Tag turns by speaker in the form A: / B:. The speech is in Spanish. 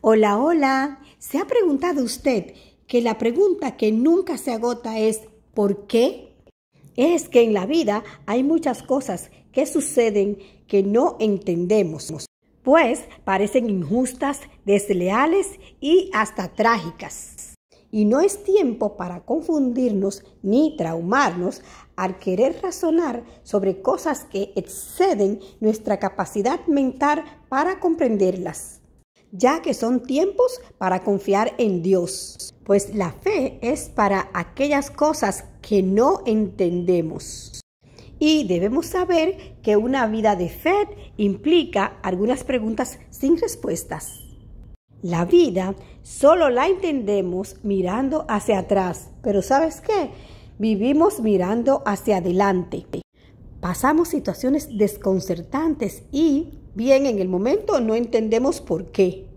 A: Hola, hola. ¿Se ha preguntado usted que la pregunta que nunca se agota es ¿por qué? Es que en la vida hay muchas cosas que suceden que no entendemos, pues parecen injustas, desleales y hasta trágicas. Y no es tiempo para confundirnos ni traumarnos al querer razonar sobre cosas que exceden nuestra capacidad mental para comprenderlas ya que son tiempos para confiar en Dios, pues la fe es para aquellas cosas que no entendemos. Y debemos saber que una vida de fe implica algunas preguntas sin respuestas. La vida solo la entendemos mirando hacia atrás, pero ¿sabes qué? Vivimos mirando hacia adelante. Pasamos situaciones desconcertantes y, bien, en el momento no entendemos por qué.